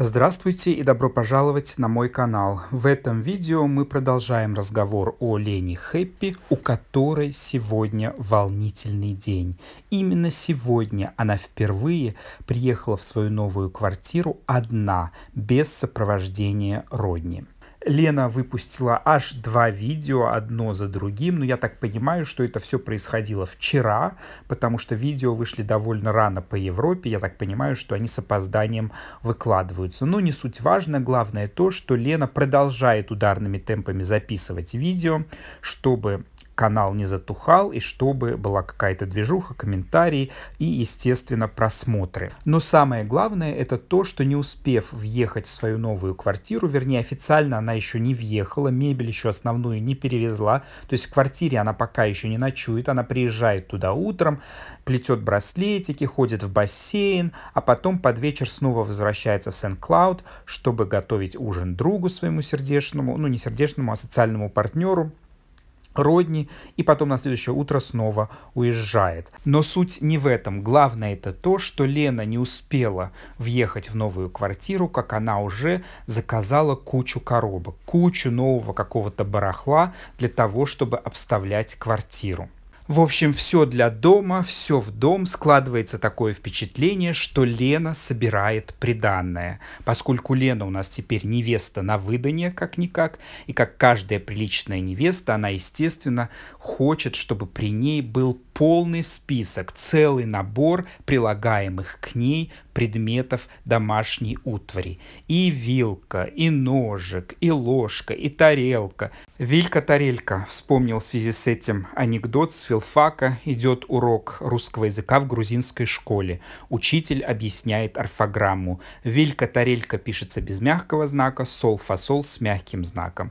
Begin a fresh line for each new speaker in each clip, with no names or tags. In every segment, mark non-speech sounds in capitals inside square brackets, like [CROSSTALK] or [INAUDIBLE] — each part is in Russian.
Здравствуйте и добро пожаловать на мой канал. В этом видео мы продолжаем разговор о Лене Хэппи, у которой сегодня волнительный день. Именно сегодня она впервые приехала в свою новую квартиру одна, без сопровождения Родни. Лена выпустила аж два видео одно за другим, но ну, я так понимаю, что это все происходило вчера, потому что видео вышли довольно рано по Европе, я так понимаю, что они с опозданием выкладываются. Но не суть важно, главное то, что Лена продолжает ударными темпами записывать видео, чтобы канал не затухал и чтобы была какая-то движуха, комментарии и, естественно, просмотры. Но самое главное это то, что не успев въехать в свою новую квартиру, вернее официально она еще не въехала, мебель еще основную не перевезла, то есть в квартире она пока еще не ночует, она приезжает туда утром, плетет браслетики, ходит в бассейн, а потом под вечер снова возвращается в Сент-Клауд, чтобы готовить ужин другу своему сердечному, ну не сердечному, а социальному партнеру, родни, и потом на следующее утро снова уезжает. Но суть не в этом. Главное это то, что Лена не успела въехать в новую квартиру, как она уже заказала кучу коробок, кучу нового какого-то барахла для того, чтобы обставлять квартиру. В общем, все для дома, все в дом. Складывается такое впечатление, что Лена собирает приданное. Поскольку Лена у нас теперь невеста на выдание, как-никак, и как каждая приличная невеста, она, естественно, хочет, чтобы при ней был полный список, целый набор прилагаемых к ней предметов домашней утвари. И вилка, и ножик, и ложка, и тарелка. Вилька-тарелька, вспомнил в связи с этим анекдот с филфака, идет урок русского языка в грузинской школе. Учитель объясняет орфограмму. Вилька-тарелька пишется без мягкого знака, сол-фасол с мягким знаком.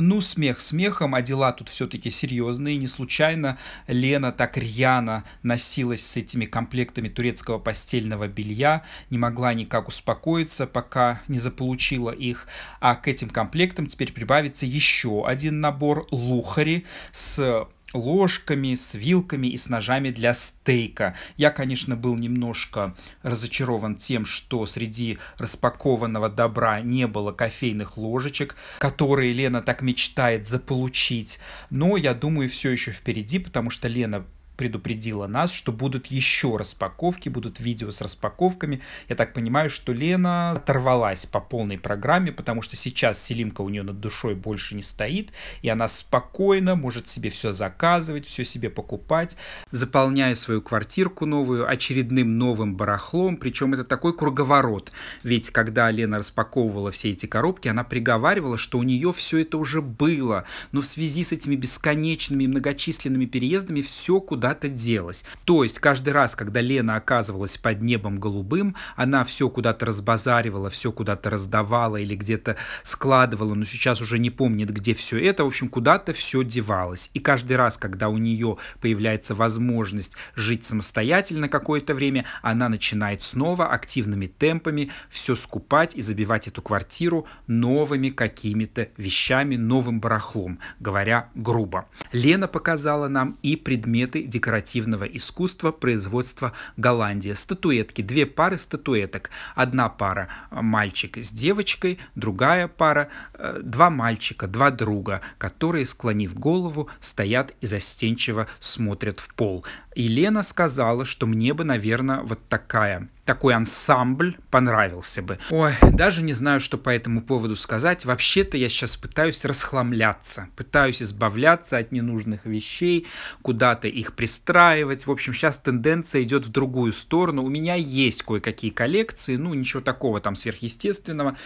Ну, смех смехом, а дела тут все-таки серьезные. Не случайно Лена так рьяно носилась с этими комплектами турецкого постельного белья, не могла никак успокоиться, пока не заполучила их. А к этим комплектам теперь прибавится еще один набор лухари с ложками, с вилками и с ножами для стейка. Я, конечно, был немножко разочарован тем, что среди распакованного добра не было кофейных ложечек, которые Лена так мечтает заполучить. Но я думаю, все еще впереди, потому что Лена предупредила нас, что будут еще распаковки, будут видео с распаковками. Я так понимаю, что Лена оторвалась по полной программе, потому что сейчас Селимка у нее над душой больше не стоит, и она спокойно может себе все заказывать, все себе покупать, заполняя свою квартирку новую очередным новым барахлом. Причем это такой круговорот. Ведь когда Лена распаковывала все эти коробки, она приговаривала, что у нее все это уже было. Но в связи с этими бесконечными многочисленными переездами все куда куда-то делась. То есть каждый раз, когда Лена оказывалась под небом голубым, она все куда-то разбазаривала, все куда-то раздавала или где-то складывала, но сейчас уже не помнит, где все это. В общем, куда-то все девалось. И каждый раз, когда у нее появляется возможность жить самостоятельно какое-то время, она начинает снова активными темпами все скупать и забивать эту квартиру новыми какими-то вещами, новым барахлом, говоря грубо. Лена показала нам и предметы декоративного искусства производства Голландия. Статуэтки. Две пары статуэток. Одна пара э, мальчик с девочкой, другая пара э, два мальчика, два друга, которые, склонив голову, стоят и застенчиво смотрят в пол. И сказала, что мне бы, наверное, вот такая такой ансамбль понравился бы. Ой, даже не знаю, что по этому поводу сказать. Вообще-то я сейчас пытаюсь расхламляться, пытаюсь избавляться от ненужных вещей, куда-то их пристраивать. В общем, сейчас тенденция идет в другую сторону. У меня есть кое-какие коллекции, ну, ничего такого там сверхъестественного,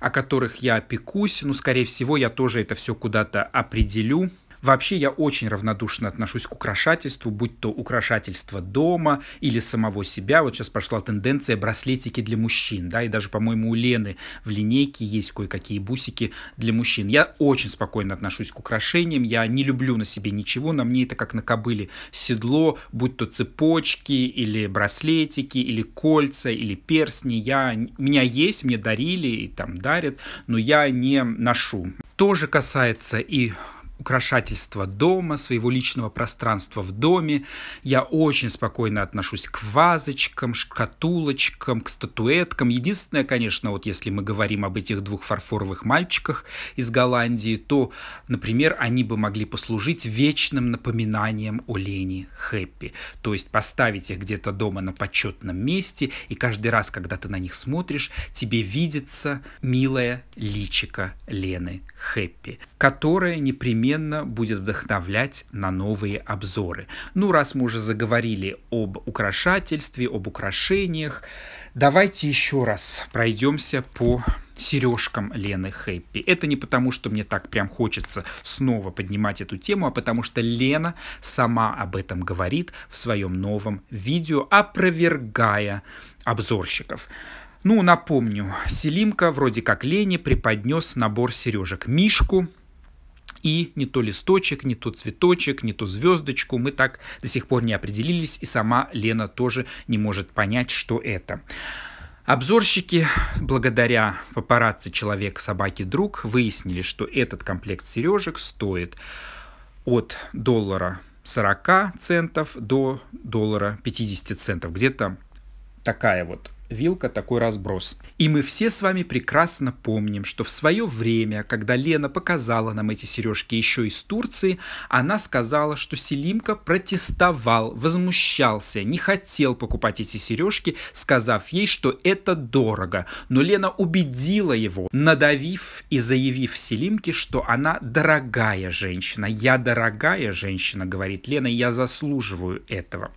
о которых я опекусь. Ну, скорее всего, я тоже это все куда-то определю Вообще я очень равнодушно отношусь к украшательству, будь то украшательство дома или самого себя. Вот сейчас пошла тенденция браслетики для мужчин, да, и даже, по-моему, у Лены в линейке есть кое-какие бусики для мужчин. Я очень спокойно отношусь к украшениям, я не люблю на себе ничего, на мне это как на кобыле седло, будь то цепочки или браслетики, или кольца, или персни. Я, у меня есть, мне дарили и там дарят, но я не ношу. тоже касается и украшательства дома, своего личного пространства в доме. Я очень спокойно отношусь к вазочкам, шкатулочкам, к статуэткам. Единственное, конечно, вот если мы говорим об этих двух фарфоровых мальчиках из Голландии, то, например, они бы могли послужить вечным напоминанием о Лене Хэппи. То есть поставить их где-то дома на почетном месте, и каждый раз, когда ты на них смотришь, тебе видится милая личика Лены Хэппи, которая непременно несомненно, будет вдохновлять на новые обзоры. Ну, раз мы уже заговорили об украшательстве, об украшениях, давайте еще раз пройдемся по сережкам Лены Хэппи. Это не потому, что мне так прям хочется снова поднимать эту тему, а потому что Лена сама об этом говорит в своем новом видео, опровергая обзорщиков. Ну, напомню, Селимка вроде как Лене преподнес набор сережек Мишку, и не то листочек, не то цветочек, не то звездочку. Мы так до сих пор не определились, и сама Лена тоже не может понять, что это. Обзорщики, благодаря папарацци «Человек, собаки, друг», выяснили, что этот комплект сережек стоит от доллара 40 центов до доллара 50 центов. Где-то такая вот вилка такой разброс. И мы все с вами прекрасно помним, что в свое время, когда Лена показала нам эти сережки еще из Турции, она сказала, что Селимка протестовал, возмущался, не хотел покупать эти сережки, сказав ей, что это дорого. Но Лена убедила его, надавив и заявив Селимке, что она дорогая женщина. Я дорогая женщина, говорит Лена, я заслуживаю этого.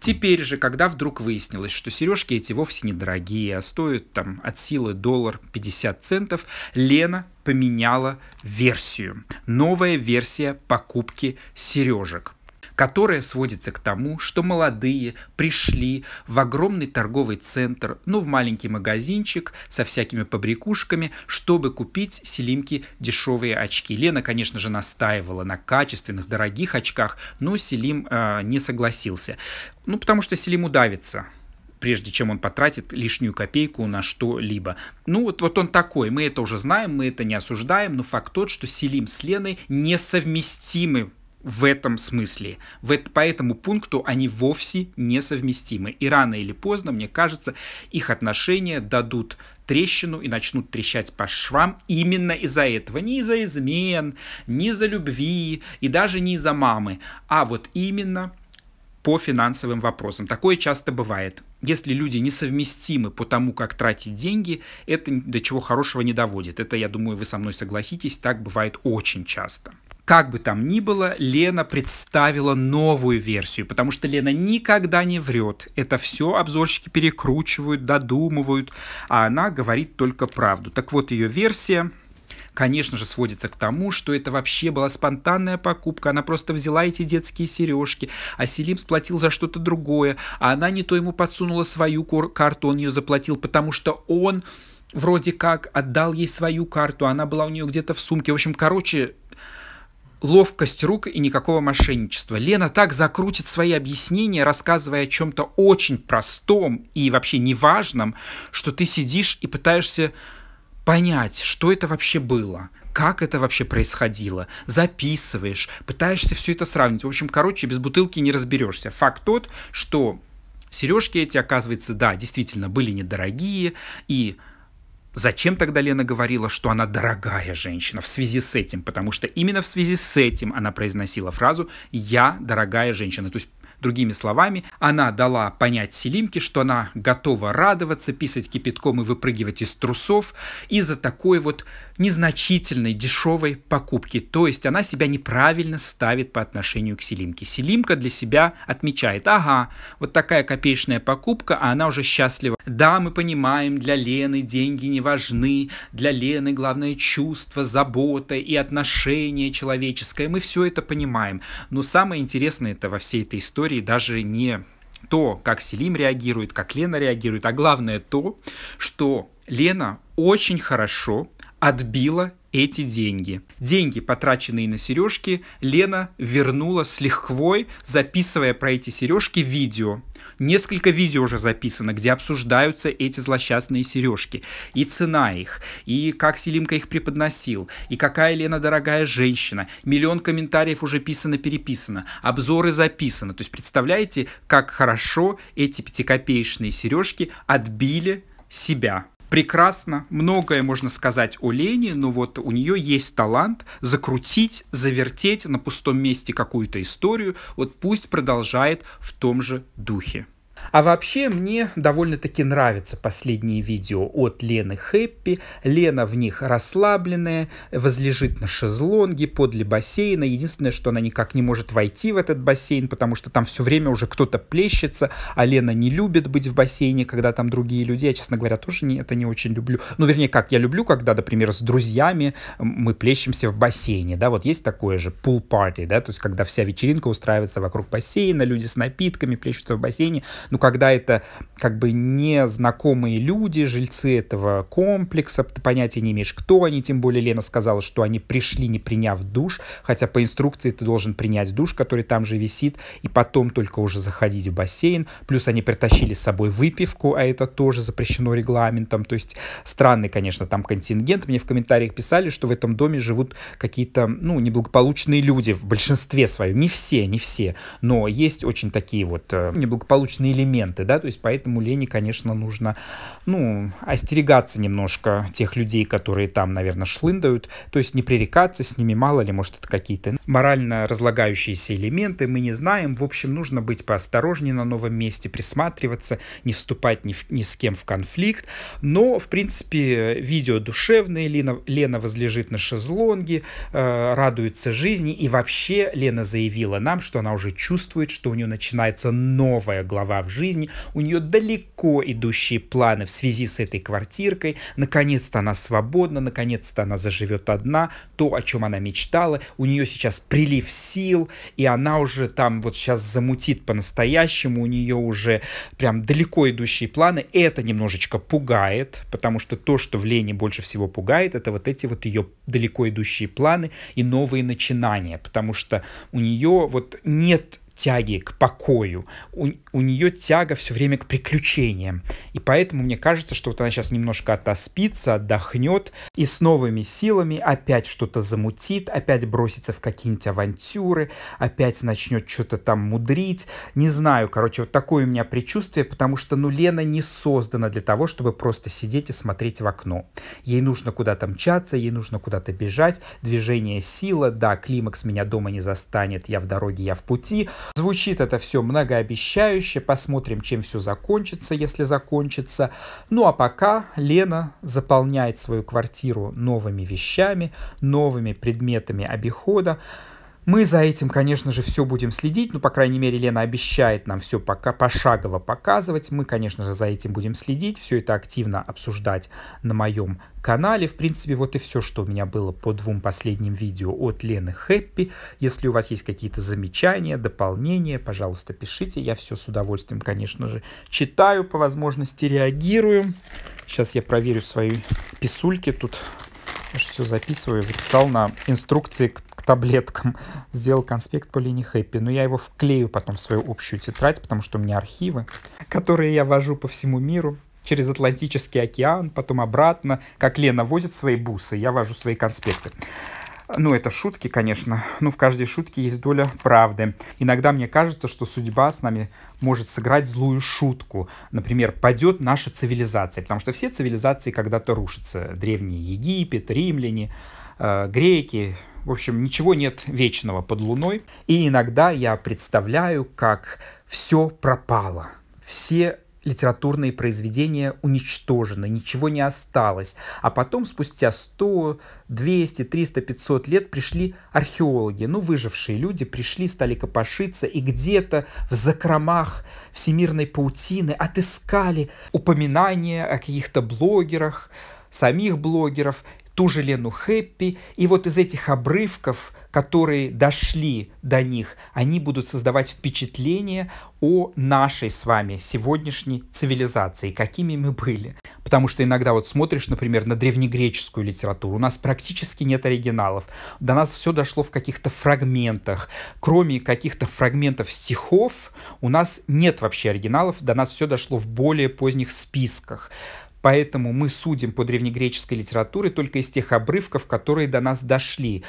Теперь же, когда вдруг выяснилось, что сережки эти вовсе очень недорогие, а стоят там от силы доллар 50 центов, Лена поменяла версию. Новая версия покупки сережек которая сводится к тому, что молодые пришли в огромный торговый центр, ну, в маленький магазинчик со всякими побрякушками, чтобы купить Селимке дешевые очки. Лена, конечно же, настаивала на качественных, дорогих очках, но Селим э, не согласился. Ну, потому что Селиму давится – прежде чем он потратит лишнюю копейку на что-либо. Ну вот, вот он такой, мы это уже знаем, мы это не осуждаем, но факт тот, что Селим с Леной несовместимы в этом смысле. В, по этому пункту они вовсе несовместимы. И рано или поздно, мне кажется, их отношения дадут трещину и начнут трещать по швам именно из-за этого. Не из-за измен, не из-за любви и даже не из-за мамы, а вот именно по финансовым вопросам. Такое часто бывает если люди несовместимы по тому, как тратить деньги, это до чего хорошего не доводит. Это, я думаю, вы со мной согласитесь, так бывает очень часто. Как бы там ни было, Лена представила новую версию, потому что Лена никогда не врет. Это все обзорщики перекручивают, додумывают, а она говорит только правду. Так вот, ее версия конечно же, сводится к тому, что это вообще была спонтанная покупка. Она просто взяла эти детские сережки, а Селим сплатил за что-то другое, а она не то ему подсунула свою карту, он ее заплатил, потому что он вроде как отдал ей свою карту, она была у нее где-то в сумке. В общем, короче, ловкость рук и никакого мошенничества. Лена так закрутит свои объяснения, рассказывая о чем-то очень простом и вообще неважном, что ты сидишь и пытаешься понять, что это вообще было, как это вообще происходило, записываешь, пытаешься все это сравнить. В общем, короче, без бутылки не разберешься. Факт тот, что сережки эти, оказывается, да, действительно были недорогие, и Зачем тогда Лена говорила, что она дорогая женщина в связи с этим? Потому что именно в связи с этим она произносила фразу «я дорогая женщина». То есть Другими словами, она дала понять Селимке, что она готова радоваться, писать кипятком и выпрыгивать из трусов из-за такой вот незначительной, дешевой покупки. То есть она себя неправильно ставит по отношению к Селимке. Селимка для себя отмечает, ага, вот такая копеечная покупка, а она уже счастлива. Да, мы понимаем, для Лены деньги не важны, для Лены главное чувство, забота и отношение человеческое. Мы все это понимаем. Но самое интересное это во всей этой истории даже не то, как Селим реагирует, как Лена реагирует, а главное то, что Лена очень хорошо отбила эти деньги. Деньги, потраченные на сережки, Лена вернула с лихвой, записывая про эти сережки видео. Несколько видео уже записано, где обсуждаются эти злосчастные сережки. И цена их, и как Селимка их преподносил, и какая Лена дорогая женщина. Миллион комментариев уже писано-переписано, обзоры записаны. То есть представляете, как хорошо эти пятикопеечные сережки отбили себя прекрасно, многое можно сказать о Лене, но вот у нее есть талант закрутить, завертеть на пустом месте какую-то историю, вот пусть продолжает в том же духе. А вообще мне довольно-таки нравятся последние видео от Лены Хэппи. Лена в них расслабленная, возлежит на шезлонге подле бассейна. Единственное, что она никак не может войти в этот бассейн, потому что там все время уже кто-то плещется, а Лена не любит быть в бассейне, когда там другие люди. Я, честно говоря, тоже не, это не очень люблю. Ну, вернее, как я люблю, когда, например, с друзьями мы плещемся в бассейне, да, вот есть такое же pool party, да, то есть когда вся вечеринка устраивается вокруг бассейна, люди с напитками плещутся в бассейне, ну, когда это как бы незнакомые люди, жильцы этого комплекса, ты понятия не имеешь, кто они, тем более Лена сказала, что они пришли, не приняв душ, хотя по инструкции ты должен принять душ, который там же висит, и потом только уже заходить в бассейн, плюс они притащили с собой выпивку, а это тоже запрещено регламентом, то есть странный, конечно, там контингент, мне в комментариях писали, что в этом доме живут какие-то, ну, неблагополучные люди в большинстве своем, не все, не все, но есть очень такие вот э, неблагополучные люди элементы, да, то есть поэтому лени, конечно, нужно, ну, остерегаться немножко тех людей, которые там, наверное, шлындают, то есть не пререкаться с ними, мало ли, может, это какие-то морально разлагающиеся элементы, мы не знаем, в общем, нужно быть поосторожнее на новом месте, присматриваться, не вступать ни, в, ни с кем в конфликт, но, в принципе, видео душевное, Лена, Лена возлежит на шезлонге, э, радуется жизни, и вообще Лена заявила нам, что она уже чувствует, что у нее начинается новая глава в жизни, у нее далеко идущие планы в связи с этой квартиркой, наконец-то она свободна, наконец-то она заживет одна, то, о чем она мечтала, у нее сейчас прилив сил, и она уже там вот сейчас замутит по-настоящему, у нее уже прям далеко идущие планы, это немножечко пугает, потому что то, что в Лене больше всего пугает, это вот эти вот ее далеко идущие планы и новые начинания, потому что у нее вот нет тяги к покою, у, у нее тяга все время к приключениям. И поэтому мне кажется, что вот она сейчас немножко отоспится, отдохнет и с новыми силами опять что-то замутит, опять бросится в какие-нибудь авантюры, опять начнет что-то там мудрить. Не знаю, короче, вот такое у меня предчувствие, потому что, ну, Лена не создана для того, чтобы просто сидеть и смотреть в окно. Ей нужно куда-то мчаться, ей нужно куда-то бежать, движение сила, да, климакс меня дома не застанет, я в дороге, я в пути, Звучит это все многообещающе, посмотрим, чем все закончится, если закончится. Ну а пока Лена заполняет свою квартиру новыми вещами, новыми предметами обихода. Мы за этим, конечно же, все будем следить, ну, по крайней мере, Лена обещает нам все пока пошагово показывать. Мы, конечно же, за этим будем следить, все это активно обсуждать на моем канале. В принципе, вот и все, что у меня было по двум последним видео от Лены Хэппи. Если у вас есть какие-то замечания, дополнения, пожалуйста, пишите. Я все с удовольствием, конечно же, читаю, по возможности реагирую. Сейчас я проверю свои писульки. Тут все записываю, записал на инструкции к таблеткам [LAUGHS] сделал конспект по линии Хэппи, но я его вклею потом в свою общую тетрадь, потому что у меня архивы, [LAUGHS] которые я вожу по всему миру через Атлантический океан, потом обратно, как Лена возит свои бусы, я вожу свои конспекты. Ну, это шутки, конечно. но в каждой шутке есть доля правды. Иногда мне кажется, что судьба с нами может сыграть злую шутку. Например, падет наша цивилизация, потому что все цивилизации когда-то рушатся. Древний Египет, римляне, Э, греки, в общем, ничего нет вечного под луной. И иногда я представляю, как все пропало. Все литературные произведения уничтожены, ничего не осталось. А потом, спустя 100, 200, 300, 500 лет пришли археологи, ну, выжившие люди, пришли, стали копошиться, и где-то в закромах всемирной паутины отыскали упоминания о каких-то блогерах, самих блогеров, ту же Лену Хэппи. И вот из этих обрывков, которые дошли до них, они будут создавать впечатление о нашей с вами сегодняшней цивилизации, какими мы были. Потому что иногда вот смотришь, например, на древнегреческую литературу, у нас практически нет оригиналов. До нас все дошло в каких-то фрагментах. Кроме каких-то фрагментов стихов, у нас нет вообще оригиналов, до нас все дошло в более поздних списках. Поэтому мы судим по древнегреческой литературе только из тех обрывков, которые до нас дошли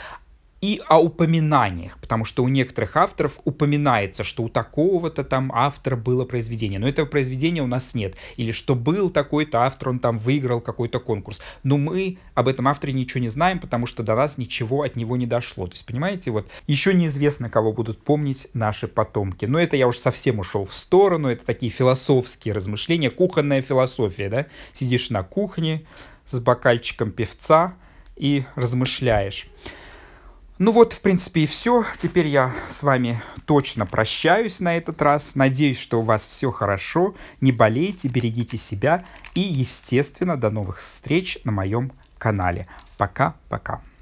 и о упоминаниях, потому что у некоторых авторов упоминается, что у такого-то там автора было произведение, но этого произведения у нас нет, или что был такой-то автор, он там выиграл какой-то конкурс, но мы об этом авторе ничего не знаем, потому что до нас ничего от него не дошло. То есть, понимаете, вот еще неизвестно, кого будут помнить наши потомки. Но это я уж совсем ушел в сторону, это такие философские размышления, кухонная философия, да? Сидишь на кухне с бокальчиком певца и размышляешь. Ну вот, в принципе, и все. Теперь я с вами точно прощаюсь на этот раз. Надеюсь, что у вас все хорошо. Не болейте, берегите себя. И, естественно, до новых встреч на моем канале. Пока-пока.